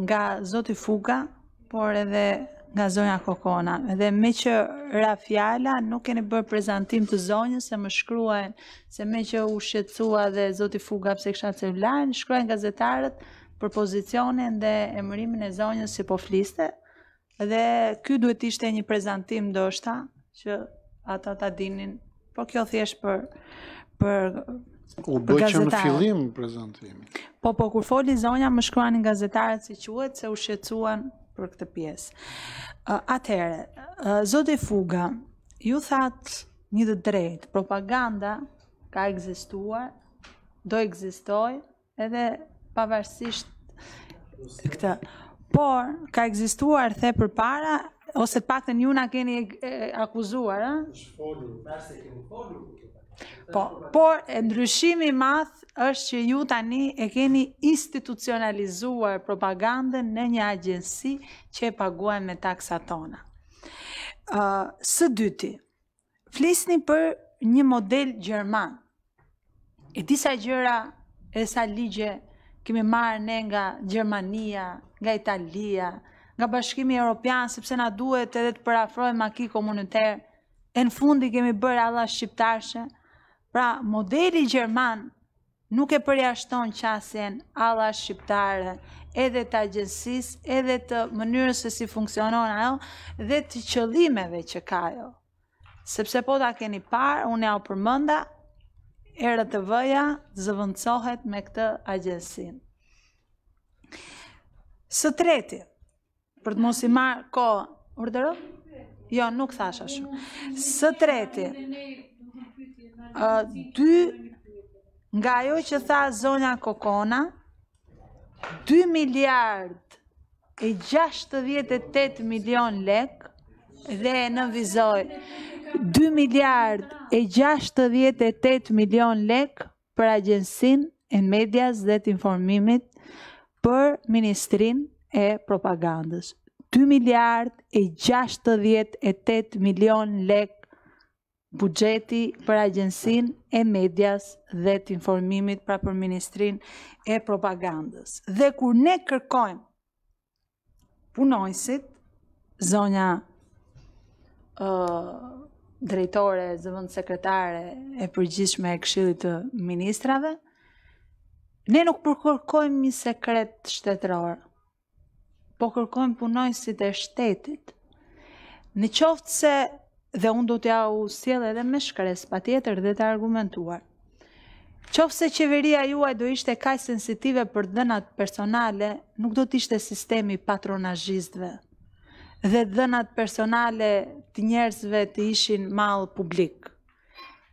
nga Zoti Fuga, por edhe nga zonja Kokona. Edhe me që ra fjala, nuk keni bërë prezentim të zonjës, se më shkruajnë, se me që u shqetsua dhe Zoti Fuga pse kësha të vlajnë, shkruajnë gazetarët për pozicionin dhe emërimin e zonjës si po fliste. Edhe ky duhet ishte një prezentim ndoshta që ata ta dinin, por kjo thjesht për për U bëjë që në fillim prezantimi. Po, po, kur foli zonja, më shkruan në gazetarët si quet, se u shqecuan për këtë piesë. Atere, zote fuga, ju thatë një dhe drejtë, propaganda ka egzistuar, do egzistoj, edhe pavarësisht këta. Por, ka egzistuar the për para, ose të pak të njëna keni akuzuar, a? Shfolur, tërse keni folur, Po, por, ndryshimi math është që ju tani e keni institucionalizuar propagandën në një agjensi që e paguan me taksa tona. Së dyti, flisni për një model Gjerman. E disa gjëra e sa ligje kemi marrë ne nga Gjermania, nga Italia, nga bashkimi Europian, sepse na duhet edhe të përafrojnë maki komunitër, e në fundi kemi bërë alla shqiptarëshën, Pra, modeli Gjerman nuk e përjashton qasjen alla shqiptare edhe të agjensis, edhe të mënyrës se si funksionon ajo, dhe të qëllimeve që ka jo. Sepse po ta keni parë, unë ja u përmënda, erë të vëja zëvëndsohet me këtë agjensin. Së treti, për të mos i marë ko, urderë? Jo, nuk thasha shumë. Së treti, dy nga jo që tha zona Kokona, 2 miliard e 68 milion lek dhe në vizoj 2 miliard e 68 milion lek për agjensin e medias dhe të informimit për Ministrin e Propagandës. 2 miliard e 68 milion lek bugjeti për agjensin e medjas dhe të informimit pra për ministrin e propagandës. Dhe kur ne kërkojmë punojësit, zonja drejtore, zëvënd sekretare e përgjishme e këshillit të ministrave, ne nuk përkërkojmë një sekret shtetëror, po kërkojmë punojësit e shtetit. Në qoftë se dhe unë do t'ja u sjell edhe me shkres pa tjetër dhe të argumentuar. Qofë se qeveria juaj do ishte kaj sensitive për dënat personale, nuk do t'ishte sistemi patronajizdve dhe dënat personale të njerëzve të ishin malë publik.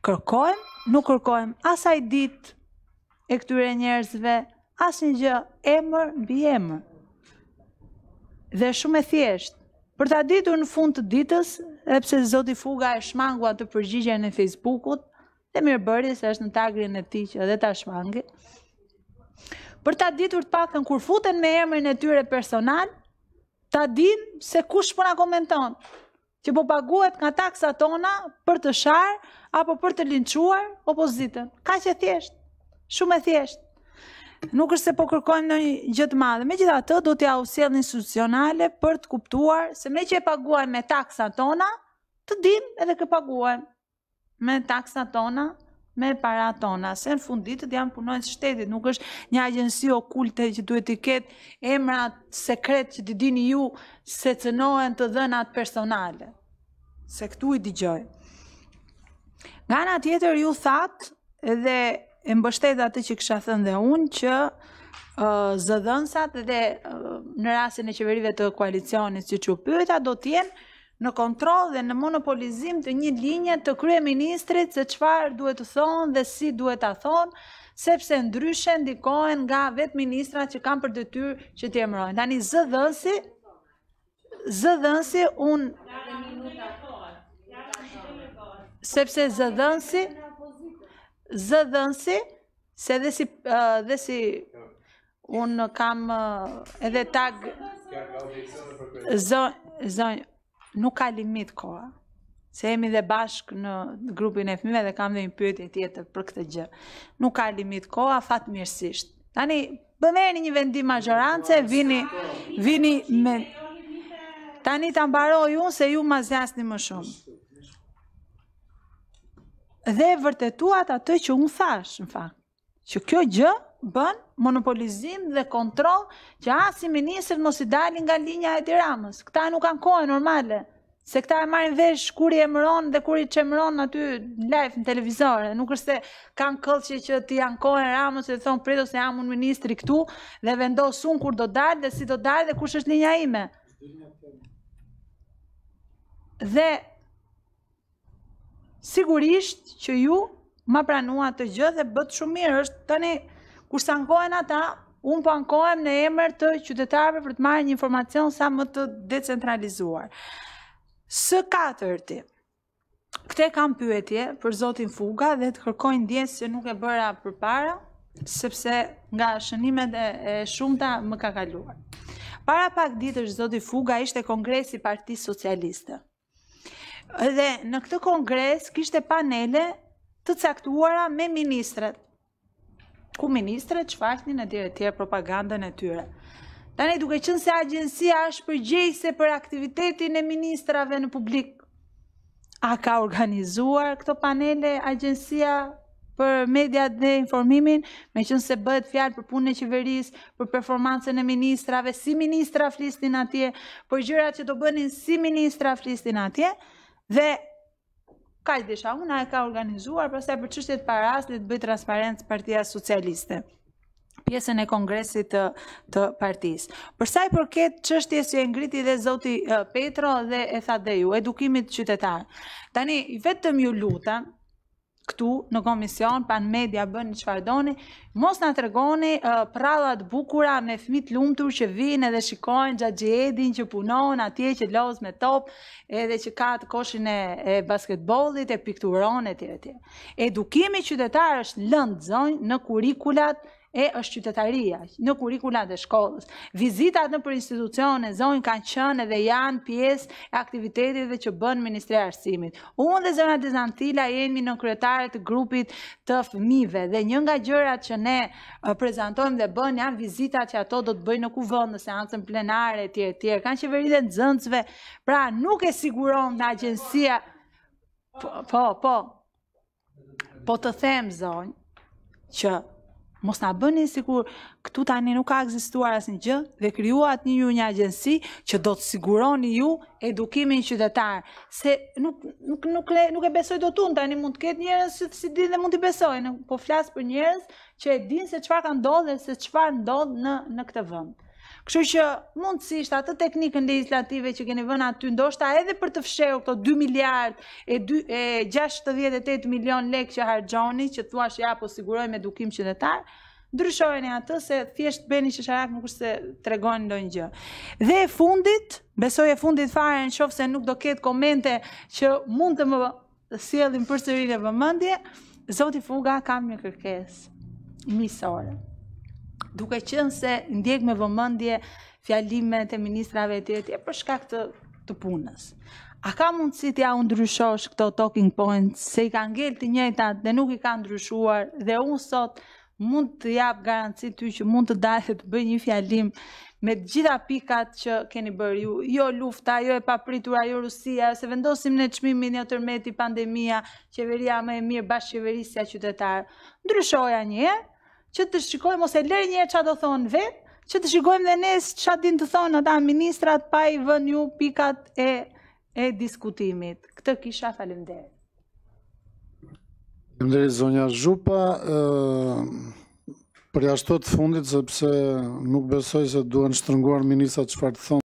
Kërkojmë, nuk kërkojmë asaj dit e këtyre njerëzve, asin gjë emër bi emër. Dhe shumë e thjeshtë, Për ta ditur në fund të ditës, epse Zoti Fuga e shmangua të përgjigje në Facebookut, dhe mirë bërdi se është në tagrin e ti që edhe ta shmangi. Për ta ditur të pakën kur futen me emrin e tyre personal, ta din se kush përna po komenton, që po paguhet nga taksa tona për të sharë, apo për të linquar opozitën. Ka që thjeshtë, shumë e thjeshtë nuk është se po kërkojmë në gjë të madhe. Me gjitha të, do t'ja usilë institucionale për të kuptuar se me që e paguajnë me taksa tona, të dim edhe kë paguajnë me taksa tona, me para tona. Se në fund ditë janë punojnë së shtetit, nuk është një agjensi okulte që duhet t'i ketë emrat sekret që t'i dini ju se cënohen të dhenat personale. Se këtu i dëgjoj. Nga ana tjetër ju thatë edhe e mbështet atë që kisha thënë dhe unë që zëdhënësat dhe në rasin e qeverive të koalicionis që që pyta do t'jenë në kontrol dhe në monopolizim të një linje të krye ministrit se qëfar duhet të thonë dhe si duhet të thonë, sepse ndryshe ndikohen nga vetë ministra që kam për të që të emrojnë. Tani, një zëdhënësi, zëdhënësi unë... Sepse zëdhënësi zë dhënësi, se dhe si, dhe si, unë kam edhe tag, zë, zë, nuk ka limit koha, se jemi dhe bashkë në grupin e fmime dhe kam dhe një pyetje e tjetër për këtë gjë, nuk ka limit koha, fatë mirësisht. Tani, bëmeni një vendim majorance, vini, vini me, tani të ambaroj unë se ju ma zjasni më shumë dhe e vërtetuat atë që unë thash, në fakt. që kjo gjë bën monopolizim dhe kontrol që asë i ministrët mos i dalin nga linja e tiramës. Këta nuk kanë kohë normale, se këta e marrin vesh kur i emron dhe kur i qemron në aty live në televizore. Nuk është se kanë këllë që, ti janë kohë e ramës e thonë prito se jam unë ministri këtu dhe vendosë unë kur do dalë dhe si do dalë dhe kush është linja ime. Dhe sigurisht që ju ma pranua të gjë dhe bëtë shumë mirë, është tani, kur së ankohen ata, unë po ankohem në emër të qytetarëve për të marrë një informacion sa më të decentralizuar. Së katërti, këte kam pyetje për Zotin Fuga dhe të kërkojnë djenë se nuk e bëra për para, sepse nga shënimet e shumëta më ka kaluar. Para pak ditë është Zotin Fuga ishte Kongresi Parti Socialiste. Edhe në këtë kongres kishte panele të caktuara me ministret. Ku ministret që faqni në dire tjerë propagandën e tyre. Ta duke qënë se agjensia është përgjese për aktivitetin e ministrave në publik. A ka organizuar këto panele agjensia për media dhe informimin, me qënë se bëhet fjalë për punë e qeverisë, për performancën e ministrave, si ministra flistin atje, për gjërat që do bënin si ministra flistin atje, Dhe Kaldisha, una e ka organizuar, përse për qështet paras, dhe të bëjt transparentës partia socialiste pjesën e kongresit të, të partis. Përsa i përket qështje si e ngriti dhe zoti Petro dhe e tha dhe ju, edukimit qytetar. Tani, vetëm ju lutën, këtu në komision, pan media bënë një qëfar doni, mos në të regoni prallat bukura me fmit lumëtur që vinë edhe shikojnë gjatë gjedin që punon atje që lozë me top edhe që ka të koshin e, e basketbolit e pikturon e tjere Edukimi qytetar është lëndë zonjë në kurikulat e është qytetaria, në kurikulat e shkollës. Vizitat në për institucione, zonë kanë qënë edhe janë pjesë e aktivitetit dhe që bënë Ministre Arsimit. Unë dhe zonë e Zantila jemi në kryetarët grupit të fëmive dhe një nga gjërat që ne uh, prezentojmë dhe bënë janë vizitat që ato do të bëjnë në kuvënd në seancën plenare, tjerë, tjerë. Kanë që veri dhe në zëndësve, pra nuk e siguron në agjensia... Po, po, po, po të them zonë që Mos na bëni sikur këtu tani nuk ka ekzistuar asnjë gjë dhe krijuat një një agjenci që do të siguroni ju edukimin qytetar, se nuk nuk nuk le, nuk e besoj dot un tani mund të ketë njerëz që si din dhe mund të besojnë, po flas për njerëz që e din se çfarë ka ndodhur dhe se çfarë ndodh në në këtë vend. Kështu që mundësisht atë teknikën legislative që keni vënë aty, ndoshta edhe për të fshehur këto 2 miliard e, 2, e 68 milion lekë që harxhoni, që thuash ja po siguroj me edukim qytetar, ndryshojeni atë se thjesht bëni që sharak nuk është se tregon ndonjë gjë. Dhe e fundit, besoj e fundit fare nëse nuk do ketë komente që mund të më sielin për në vëmendje, Zoti Fuga kam një kërkes, misore duke qënë se ndjek me vëmëndje fjalimet e ministrave të tjetë, e përshka këtë të punës. A ka mundësi ja u ndryshosh këto talking points, se i ka ngell të njëjtat dhe nuk i ka ndryshuar, dhe unë sot mund të japë garanci ty që mund të dalë të bëj një fjalim me gjitha pikat që keni bërë ju, jo lufta, jo e papritura, jo Rusia, se vendosim në qmimi një tërmeti pandemia, qeveria me e mirë bashkë qeverisja qytetarë. Ndryshoja një, që të shikojmë ose lërë një çfarë do thonë vetë, që të shikojmë dhe ne çfarë din të thonë ata ministrat pa i vënë ju pikat e e diskutimit. Këtë kisha, faleminderit. Faleminderit zonja Zhupa, ë për të fundit sepse nuk besoj se duen shtrënguar ministrat çfarë të thonë